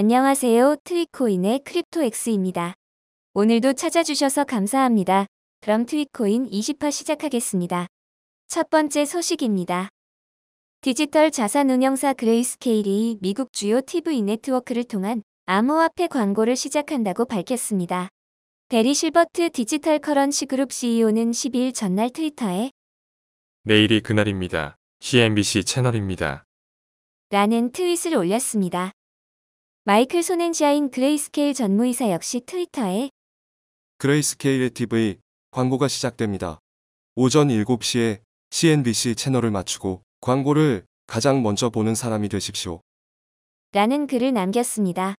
안녕하세요. 트위코인의 크립토엑스입니다. 오늘도 찾아주셔서 감사합니다. 그럼 트위코인 20화 시작하겠습니다. 첫 번째 소식입니다. 디지털 자산 운영사 그레이스케일이 미국 주요 TV 네트워크를 통한 암호화폐 광고를 시작한다고 밝혔습니다. 베리 실버트 디지털 커런시 그룹 CEO는 12일 전날 트위터에 내일이 그날입니다. CNBC 채널입니다. 라는 트윗을 올렸습니다. 마이클 소넨지아인 그레이스케일 전무이사 역시 트위터에 그레이스케일 의 TV 광고가 시작됩니다. 오전 7시에 CNBC 채널을 맞추고 광고를 가장 먼저 보는 사람이 되십시오. 라는 글을 남겼습니다.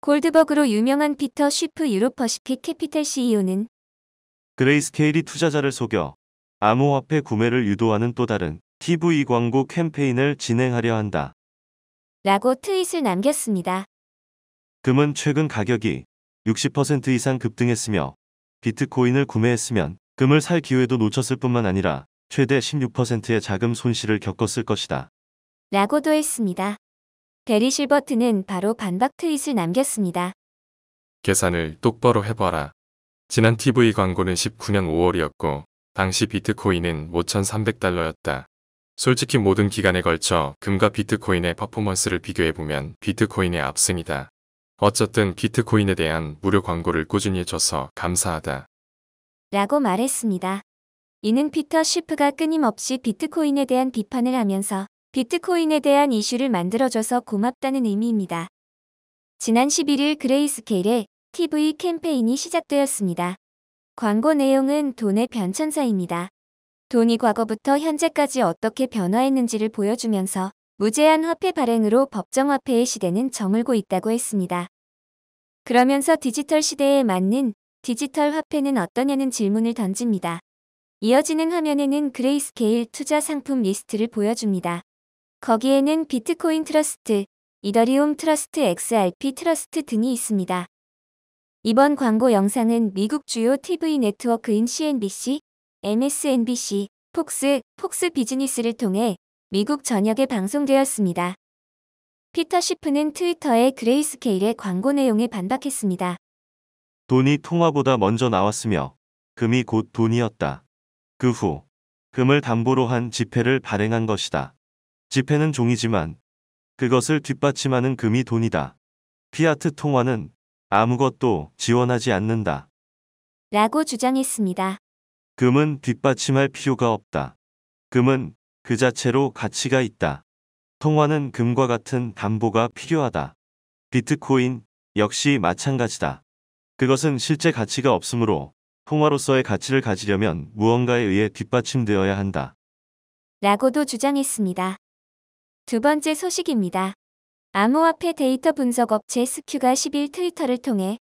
골드버그로 유명한 피터 슈프 유로퍼시픽 캐피탈 CEO는 그레이스케일이 투자자를 속여 암호화폐 구매를 유도하는 또 다른 TV 광고 캠페인을 진행하려 한다. 라고 트윗을 남겼습니다. 금은 최근 가격이 60% 이상 급등했으며 비트코인을 구매했으면 금을 살 기회도 놓쳤을 뿐만 아니라 최대 16%의 자금 손실을 겪었을 것이다. 라고도 했습니다. 베리 실버트는 바로 반박 트윗을 남겼습니다. 계산을 똑바로 해봐라. 지난 TV 광고는 19년 5월이었고 당시 비트코인은 5,300달러였다. 솔직히 모든 기간에 걸쳐 금과 비트코인의 퍼포먼스를 비교해보면 비트코인의 압승이다. 어쨌든 비트코인에 대한 무료 광고를 꾸준히 해줘서 감사하다. 라고 말했습니다. 이는 피터 시프가 끊임없이 비트코인에 대한 비판을 하면서 비트코인에 대한 이슈를 만들어줘서 고맙다는 의미입니다. 지난 11일 그레이스케일의 TV 캠페인이 시작되었습니다. 광고 내용은 돈의 변천사입니다. 돈이 과거부터 현재까지 어떻게 변화했는지를 보여주면서 무제한 화폐 발행으로 법정 화폐의 시대는 저물고 있다고 했습니다. 그러면서 디지털 시대에 맞는 디지털 화폐는 어떠냐는 질문을 던집니다. 이어지는 화면에는 그레이스케일 투자 상품 리스트를 보여줍니다. 거기에는 비트코인 트러스트, 이더리움 트러스트, XRP 트러스트 등이 있습니다. 이번 광고 영상은 미국 주요 TV 네트워크인 CNBC, MSNBC, 폭스, 폭스 비즈니스를 통해 미국 전역에 방송되었습니다. 피터 시프는 트위터에 그레이스케일의 광고 내용에 반박했습니다. 돈이 통화보다 먼저 나왔으며 금이 곧 돈이었다. 그 후 금을 담보로 한 지폐를 발행한 것이다. 지폐는 종이지만 그것을 뒷받침하는 금이 돈이다. 피아트 통화는 아무것도 지원하지 않는다. 라고 주장했습니다. 금은 뒷받침할 필요가 없다. 금은 그 자체로 가치가 있다. 통화는 금과 같은 담보가 필요하다. 비트코인 역시 마찬가지다. 그것은 실제 가치가 없으므로 통화로서의 가치를 가지려면 무언가에 의해 뒷받침되어야 한다. 라고도 주장했습니다. 두 번째 소식입니다. 암호화폐 데이터 분석 업체 스큐가 10일 트위터를 통해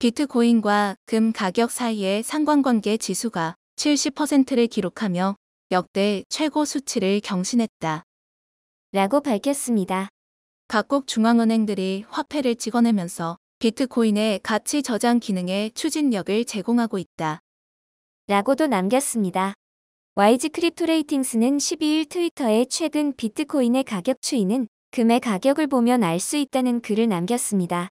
비트코인과 금 가격 사이의 상관관계 지수가 70%를 기록하며 역대 최고 수치를 경신했다. 라고 밝혔습니다. 각국 중앙은행들이 화폐를 찍어내면서 비트코인의 가치 저장 기능에 추진력을 제공하고 있다. 라고도 남겼습니다. YG 크립토레이팅스는 12일 트위터에 최근 비트코인의 가격 추이는 금의 가격을 보면 알 수 있다는 글을 남겼습니다.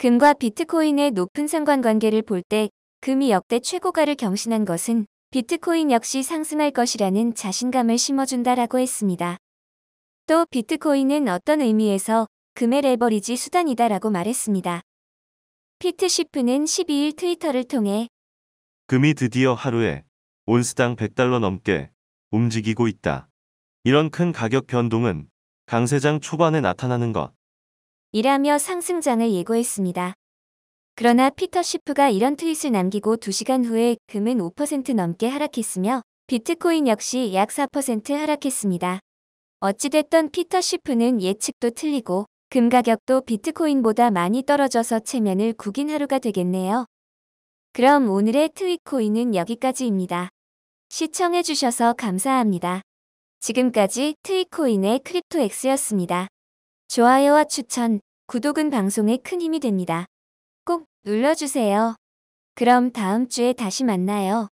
금과 비트코인의 높은 상관관계를 볼 때 금이 역대 최고가를 경신한 것은 비트코인 역시 상승할 것이라는 자신감을 심어준다라고 했습니다. 또 비트코인은 어떤 의미에서 금의 레버리지 수단이다라고 말했습니다. 피트 시프는 12일 트위터를 통해 금이 드디어 하루에 온스당 100달러 넘게 움직이고 있다. 이런 큰 가격 변동은 강세장 초반에 나타나는 것. 이라며 상승장을 예고했습니다. 그러나 피터 시프가 이런 트윗을 남기고 2시간 후에 금은 5% 넘게 하락했으며 비트코인 역시 약 4% 하락했습니다. 어찌됐던 피터 시프는 예측도 틀리고 금 가격도 비트코인보다 많이 떨어져서 체면을 구긴 하루가 되겠네요. 그럼 오늘의 트윗코인은 여기까지입니다. 시청해주셔서 감사합니다. 지금까지 트윗코인의 크립토엑스였습니다. 좋아요와 추천, 구독은 방송에 큰 힘이 됩니다. 꼭 눌러주세요. 그럼 다음 주에 다시 만나요.